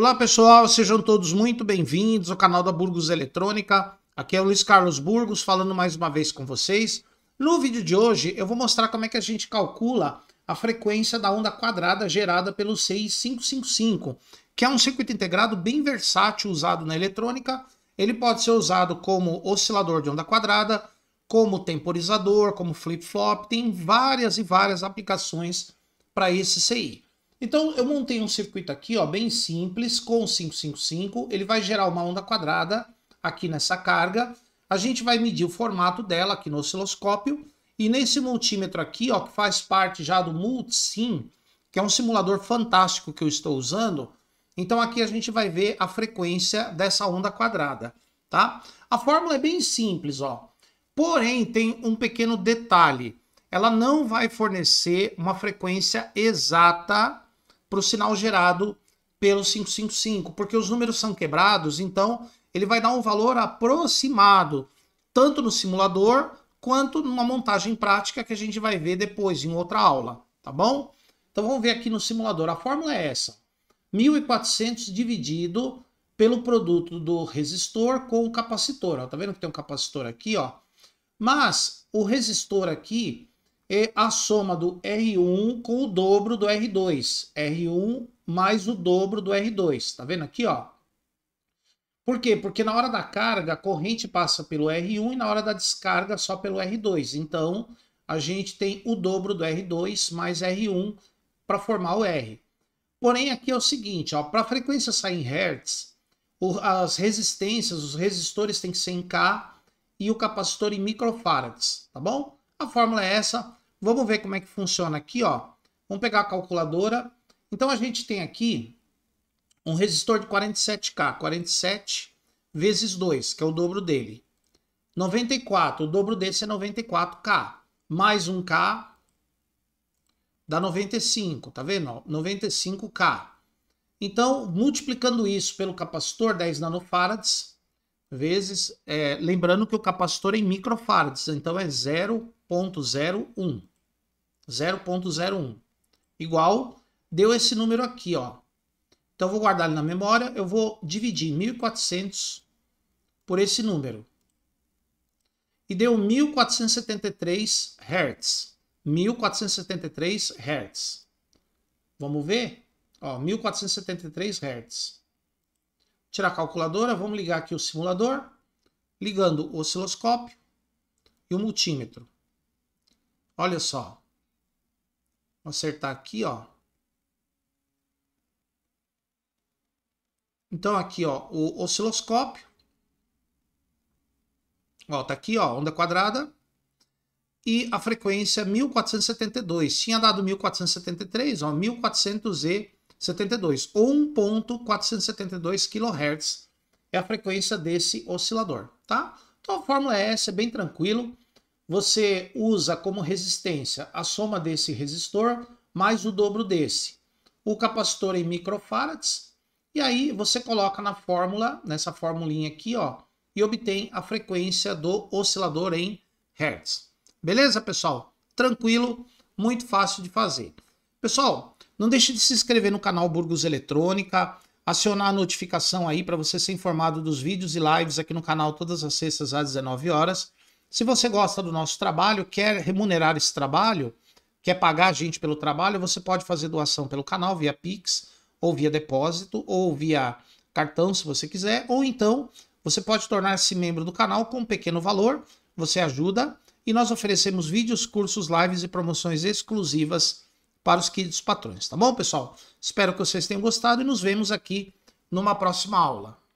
Olá pessoal, sejam todos muito bem-vindos ao canal da Burgos Eletrônica. Aqui é o Luiz Carlos Burgos falando mais uma vez com vocês. No vídeo de hoje eu vou mostrar como é que a gente calcula a frequência da onda quadrada gerada pelo 6555, que é um circuito integrado bem versátil usado na eletrônica. Ele pode ser usado como oscilador de onda quadrada, como temporizador, como flip-flop, tem várias e várias aplicações para esse CI. Então eu montei um circuito aqui, ó, bem simples, com 555, ele vai gerar uma onda quadrada aqui nessa carga. A gente vai medir o formato dela aqui no osciloscópio e nesse multímetro aqui, ó, que faz parte já do Multisim, que é um simulador fantástico que eu estou usando. Então aqui a gente vai ver a frequência dessa onda quadrada, tá? A fórmula é bem simples, ó. Porém, tem um pequeno detalhe. Ela não vai fornecer uma frequência exata para o sinal gerado pelo 555, porque os números são quebrados, então ele vai dar um valor aproximado, tanto no simulador quanto numa montagem prática que a gente vai ver depois em outra aula, tá bom? Então vamos ver aqui no simulador, a fórmula é essa, 1.400 dividido pelo produto do resistor com o capacitor, ó, tá vendo que tem um capacitor aqui, ó? Mas o resistor aqui, é a soma do R1 com o dobro do R2. R1 mais o dobro do R2. Tá vendo aqui, ó? Por quê? Porque na hora da carga, a corrente passa pelo R1 e na hora da descarga só pelo R2. Então, a gente tem o dobro do R2 mais R1 para formar o R. Porém, aqui é o seguinte, para a frequência sair em Hz, as resistências, os resistores têm que ser em K e o capacitor em microfarads, tá bom? A fórmula é essa, Vamos ver como é que funciona aqui, ó. Vamos pegar a calculadora. Então a gente tem aqui um resistor de 47K, 47 vezes 2, que é o dobro dele. 94, o dobro desse é 94K, mais 1K dá 95, tá vendo? 95K. Então, multiplicando isso pelo capacitor 10 nanofarads, vezes, é, lembrando que o capacitor é em microfarads, então é 0.01. 0.01 igual deu esse número aqui, ó. Então eu vou guardar ele na memória, eu vou dividir 1400 por esse número. E deu 1473 Hz. 1473 Hz. Vamos ver? Ó, 1473 Hz. Tirar a calculadora, vamos ligar aqui o simulador, ligando o osciloscópio e o multímetro. Olha só, acertar aqui, ó. Então aqui, ó, o osciloscópio. Ó, tá aqui, ó, onda quadrada. E a frequência 1472. Tinha dado 1473, ó, 1472. Ou 1.472 kHz é a frequência desse oscilador, tá? Então a fórmula é essa, é bem tranquilo você usa como resistência a soma desse resistor mais o dobro desse. O capacitor em microfarads, e aí você coloca na fórmula, nessa formulinha aqui, ó, e obtém a frequência do oscilador em hertz. Beleza, pessoal? Tranquilo, muito fácil de fazer. Pessoal, não deixe de se inscrever no canal Burgos Eletrônica, acionar a notificação aí para você ser informado dos vídeos e lives aqui no canal todas as sextas às 19 horas se você gosta do nosso trabalho, quer remunerar esse trabalho, quer pagar a gente pelo trabalho, você pode fazer doação pelo canal via Pix, ou via depósito, ou via cartão, se você quiser, ou então você pode tornar-se membro do canal com um pequeno valor, você ajuda e nós oferecemos vídeos, cursos, lives e promoções exclusivas para os queridos patrões, tá bom, pessoal? Espero que vocês tenham gostado e nos vemos aqui numa próxima aula.